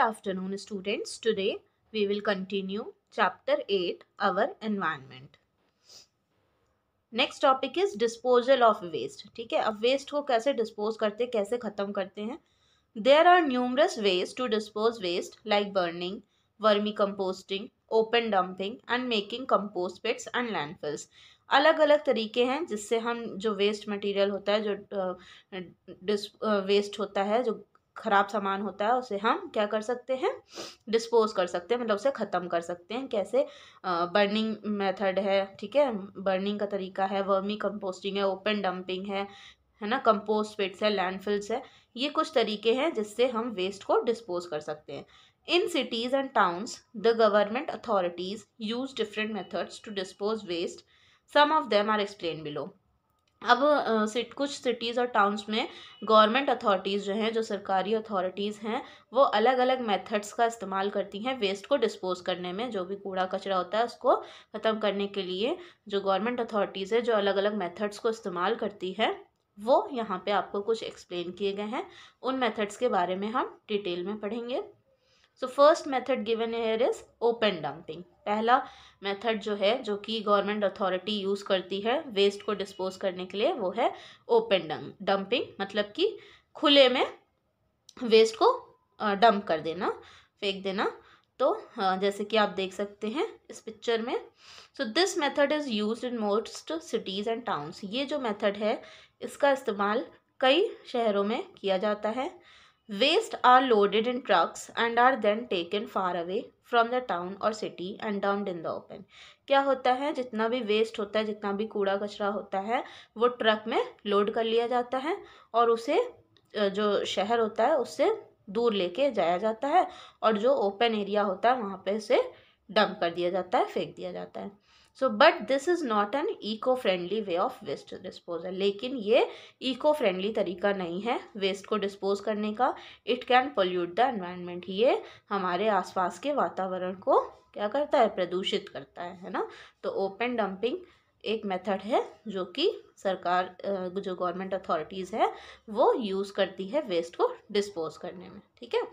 afternoon students. Today we will continue chapter 8 our environment. Next topic is disposal of waste ठीक है अब waste को कैसे dispose करते हैं कैसे ख़त्म करते हैं there are numerous waste to dispose waste like burning vermi composting open dumping and making compost pits and landfills अलग अलग तरीके हैं जिससे हम जो वेस्ट मटेरियल होता है जो डिस वेस्ट होता है जो ख़राब सामान होता है उसे हम क्या कर सकते हैं डिस्पोज कर सकते हैं मतलब उसे ख़त्म कर सकते हैं कैसे बर्निंग मेथड है ठीक है बर्निंग का तरीका है वर्मी कंपोस्टिंग है ओपन डंपिंग है है ना कंपोस्ट पिट्स है लैंडफिल्स है ये कुछ तरीके हैं जिससे हम वेस्ट को डिस्पोज कर सकते हैं in cities and towns the government authorities use different methods to dispose waste some of them are explain below अब सिट कुछ सिटीज़ और टाउन्स में गवर्नमेंट अथॉरिटीज़ जो हैं जो सरकारी अथॉरिटीज़ हैं वो अलग अलग मेथड्स का इस्तेमाल करती हैं वेस्ट को डिस्पोज करने में जो भी कूड़ा कचरा होता है उसको ख़त्म करने के लिए जो गवर्नमेंट अथॉरिटीज़ है जो अलग अलग मेथड्स को इस्तेमाल करती है वो यहाँ पे आपको कुछ एक्सप्लेन किए गए हैं उन मेथड्स के बारे में हम डिटेल में पढ़ेंगे so first method given here is open dumping पहला मेथड जो है जो कि गवर्नमेंट अथॉरिटी यूज़ करती है वेस्ट को डिस्पोज करने के लिए वो है ओपन डंपिंग मतलब कि खुले में वेस्ट को डंप कर देना फेंक देना तो जैसे कि आप देख सकते हैं इस पिक्चर में so this method is use in most cities and towns ये जो मेथड है इसका इस्तेमाल कई शहरों में किया जाता है Waste are loaded in trucks and are then taken far away from the town और city and dumped in the open क्या होता है जितना भी वेस्ट होता है जितना भी कूड़ा कचरा होता है वो ट्रक में लोड कर लिया जाता है और उसे जो शहर होता है उससे दूर लेके जाया जाता है और जो ओपन एरिया होता है वहाँ पे उसे डंप कर दिया जाता है फेंक दिया जाता है so but this is not an eco friendly way of waste disposal लेकिन ये इको फ्रेंडली तरीका नहीं है वेस्ट को डिस्पोज करने का it can pollute the environment ये हमारे आसपास के वातावरण को क्या करता है प्रदूषित करता है है ना तो ओपन डंपिंग एक मेथड है जो कि सरकार जो गवर्नमेंट अथॉरिटीज़ है वो यूज़ करती है वेस्ट को डिस्पोज करने में ठीक है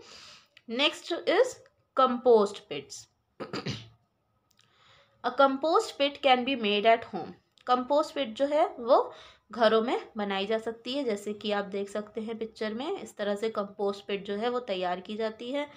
next is compost pits a compost pit can be made at home compost pit जो है वो घरों में बनाई जा सकती है जैसे कि आप देख सकते हैं पिक्चर में इस तरह से कंपोस्ट पिट जो है वो तैयार की जाती है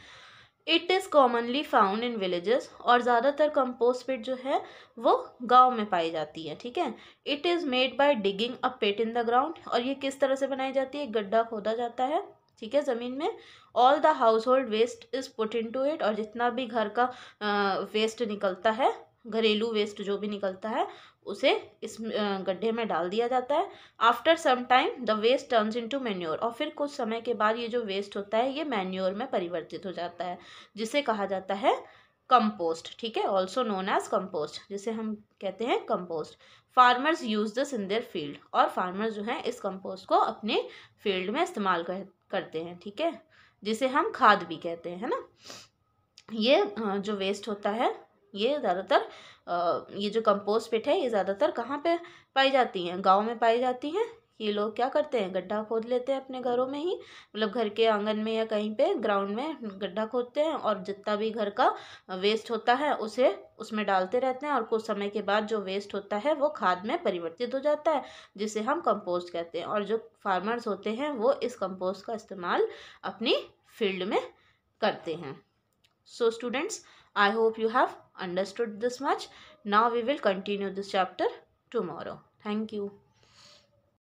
it is commonly found in villages और ज़्यादातर कंपोस्ट पिट जो है वो गांव में पाई जाती है ठीक है it is made by digging a pit in the ground और ये किस तरह से बनाई जाती है गड्ढा खोदा जाता है ठीक है ज़मीन में all the household waste is put into it और जितना भी घर का वेस्ट निकलता है घरेलू वेस्ट जो भी निकलता है उसे इस गड्ढे में डाल दिया जाता है after some time the waste turns into manure और फिर कुछ समय के बाद ये जो वेस्ट होता है ये मैन्योर में परिवर्तित हो जाता है जिसे कहा जाता है कंपोस्ट ठीक है ऑल्सो नोन एज कंपोस्ट जिसे हम कहते हैं compost farmers use this in their field और फार्मर्स जो हैं इस कंपोस्ट को अपने फील्ड में इस्तेमाल कर करते हैं ठीक है जिसे हम खाद भी कहते हैं है ना ये जो वेस्ट होता है ये ज़्यादातर ये जो कंपोस्ट पिट है ये ज़्यादातर कहाँ पे पाई जाती हैं गांव में पाई जाती हैं ये लोग क्या करते हैं गड्ढा खोद लेते हैं अपने घरों में ही मतलब घर के आंगन में या कहीं पे ग्राउंड में गड्ढा खोदते हैं और जितना भी घर का वेस्ट होता है उसे उसमें डालते रहते हैं और कुछ समय के बाद जो वेस्ट होता है वो खाद में परिवर्तित हो जाता है जिसे हम कंपोस्ट कहते हैं और जो फार्मर्स होते हैं वो इस कंपोस्ट का इस्तेमाल अपनी फील्ड में करते हैं so students I hope you have understood this much now we will continue this chapter tomorrow thank you